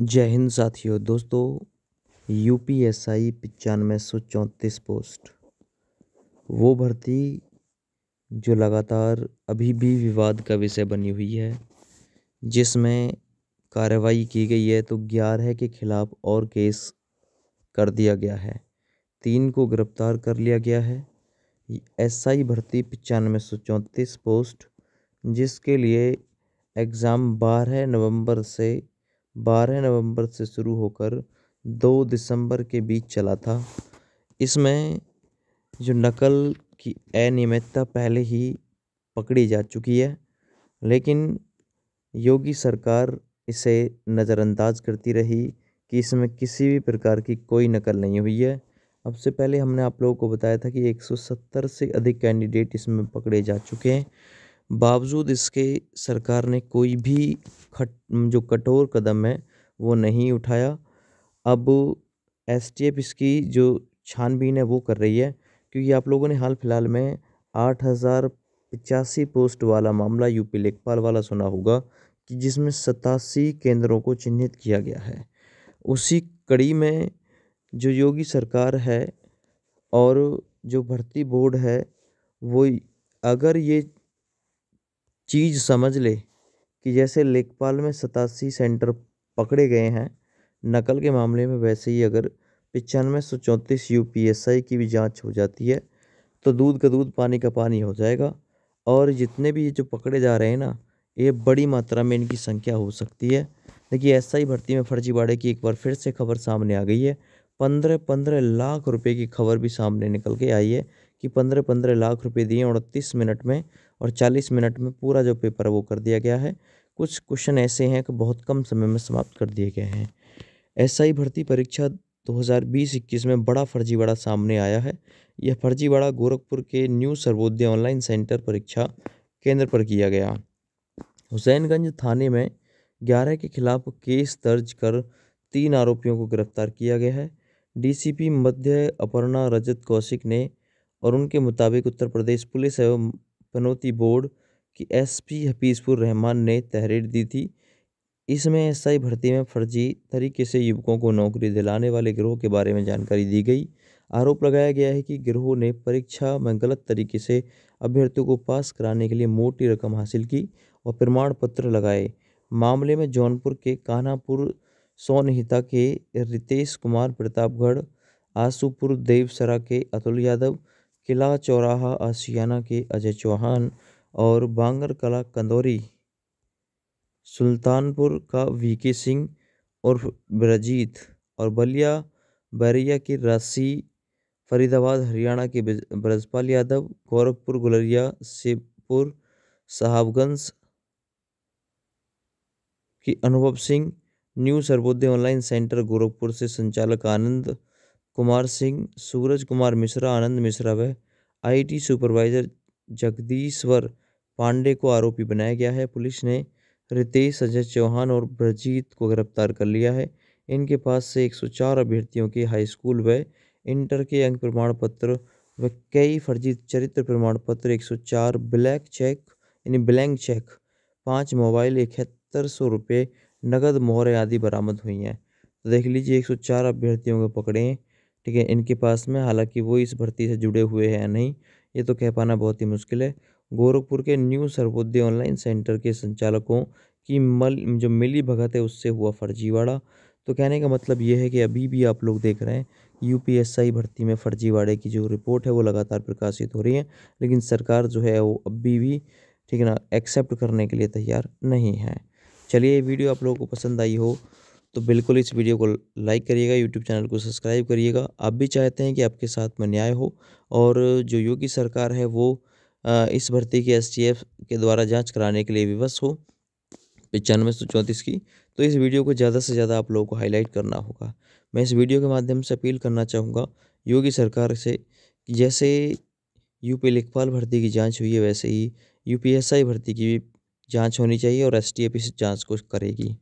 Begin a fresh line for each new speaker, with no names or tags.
जय हिंद साथियों दोस्तों यू पी एस आई पचानवे सौ चौंतीस पोस्ट वो भर्ती जो लगातार अभी भी विवाद का विषय बनी हुई है जिसमें कार्रवाई की गई है तो ग्यारह के खिलाफ और केस कर दिया गया है तीन को गिरफ्तार कर लिया गया है एस आई भर्ती पचानवे सौ चौंतीस पोस्ट जिसके लिए एग्ज़ाम बारह नवंबर से बारह नवंबर से शुरू होकर दो दिसंबर के बीच चला था इसमें जो नकल की अनियमितता पहले ही पकड़ी जा चुकी है लेकिन योगी सरकार इसे नज़रअंदाज करती रही कि इसमें किसी भी प्रकार की कोई नकल नहीं हुई है अब से पहले हमने आप लोगों को बताया था कि 170 से अधिक कैंडिडेट इसमें पकड़े जा चुके हैं बावजूद इसके सरकार ने कोई भी खट जो कठोर कदम है वो नहीं उठाया अब एस टी एफ इसकी जो छानबीन है वो कर रही है क्योंकि आप लोगों ने हाल फिलहाल में आठ हज़ार पचासी पोस्ट वाला मामला यूपी लेखपाल वाला सुना होगा कि जिसमें सतासी केंद्रों को चिन्हित किया गया है उसी कड़ी में जो योगी सरकार है और जो भर्ती बोर्ड है वो अगर ये चीज़ समझ ले कि जैसे लेखपाल में सतासी सेंटर पकड़े गए हैं नकल के मामले में वैसे ही अगर पचानवे सौ चौंतीस यू पी एस आई की भी जाँच हो जाती है तो दूध का दूध पानी का पानी हो जाएगा और जितने भी ये जो पकड़े जा रहे हैं ना ये बड़ी मात्रा में इनकी संख्या हो सकती है देखिए एस आई भर्ती में फर्जीवाड़े की एक बार फिर से खबर सामने आ गई है पंद्रह पंद्रह लाख रुपए की खबर भी सामने निकल के आई है कि पंद्रह पंद्रह लाख रुपए दिए उनतीस मिनट में और 40 मिनट में पूरा जो पेपर है वो कर दिया गया है कुछ क्वेश्चन ऐसे हैं कि बहुत कम समय में समाप्त कर दिए गए हैं एसआई भर्ती परीक्षा 2020-21 में बड़ा फर्जीवाड़ा सामने आया है यह फर्जीवाड़ा गोरखपुर के न्यू सर्वोदय ऑनलाइन सेंटर परीक्षा केंद्र पर किया गया हुसैनगंज थाने में ग्यारह के खिलाफ केस दर्ज कर तीन आरोपियों को गिरफ्तार किया गया है डीसीपी मध्य अपर्णा रजत कौशिक ने और उनके मुताबिक उत्तर प्रदेश पुलिस एवं पनौती बोर्ड की एस पी हफीज़पुर रहमान ने तहरीर दी थी इसमें एस आई भर्ती में फर्जी तरीके से युवकों को नौकरी दिलाने वाले गिरोह के बारे में जानकारी दी गई आरोप लगाया गया है कि गिरोह ने परीक्षा में गलत तरीके से अभ्यर्थियों को पास कराने के लिए मोटी रकम हासिल की और प्रमाण पत्र लगाए मामले में जौनपुर के कान्हापुर सोनहिता के रितेश कुमार प्रतापगढ़ आसूपुर देवसरा के अतुल यादव किला चौराहा आशियाना के अजय चौहान और बांगर कला कंदौरी सुल्तानपुर का वी के सिंह उर्फ ब्रजीत और बलिया बैरिया के राशि फरीदाबाद हरियाणा के ब्रजपाल यादव गोरखपुर गुलरिया शिवपुर साहबगंज की Anubhav Singh new Sarvodaya online centre Gorakhpur से संचालक आनंद कुमार सिंह सूरज कुमार मिश्रा आनंद मिश्रा व आईटी सुपरवाइजर जगदीश्वर पांडे को आरोपी बनाया गया है पुलिस ने रितेश अजय चौहान और ब्रजीत को गिरफ्तार कर लिया है इनके पास से 104 अभ्यर्थियों के हाई स्कूल व इंटर के अंक प्रमाण पत्र व कई फर्जी चरित्र प्रमाण पत्र 104 ब्लैक चेक यानी ब्लैंक चेक पाँच मोबाइल इकहत्तर सौ रुपये नकद मोहर आदि बरामद हुई हैं तो देख लीजिए 104 अभ्यर्थियों को पकड़े ठीक है इनके पास में हालांकि वो इस भर्ती से जुड़े हुए हैं या नहीं ये तो कह पाना बहुत ही मुश्किल है गोरखपुर के न्यू सर्वोदय ऑनलाइन सेंटर के संचालकों की मल जो मिली भगत है उससे हुआ फर्जीवाड़ा तो कहने का मतलब ये है कि अभी भी आप लोग देख रहे हैं यू भर्ती में फर्जीवाड़े की जो रिपोर्ट है वो लगातार प्रकाशित हो रही है लेकिन सरकार जो है वो अभी भी ठीक है ना एक्सेप्ट करने के लिए तैयार नहीं है चलिए ये वीडियो आप लोगों को पसंद आई हो तो बिल्कुल इस वीडियो को लाइक करिएगा यूट्यूब चैनल को सब्सक्राइब करिएगा आप भी चाहते हैं कि आपके साथ में न्याय हो और जो योगी सरकार है वो इस भर्ती की एस के द्वारा जाँच कराने के लिए विवश हो पचानवे सौ चौंतीस की तो इस वीडियो को ज़्यादा से ज़्यादा आप लोगों को हाईलाइट करना होगा मैं इस वीडियो के माध्यम से अपील करना चाहूँगा योगी सरकार से जैसे यूपी लेखपाल भर्ती की जांच हुई है वैसे ही आई भर्ती की भी जांच होनी चाहिए और एस टी जाँच को करेगी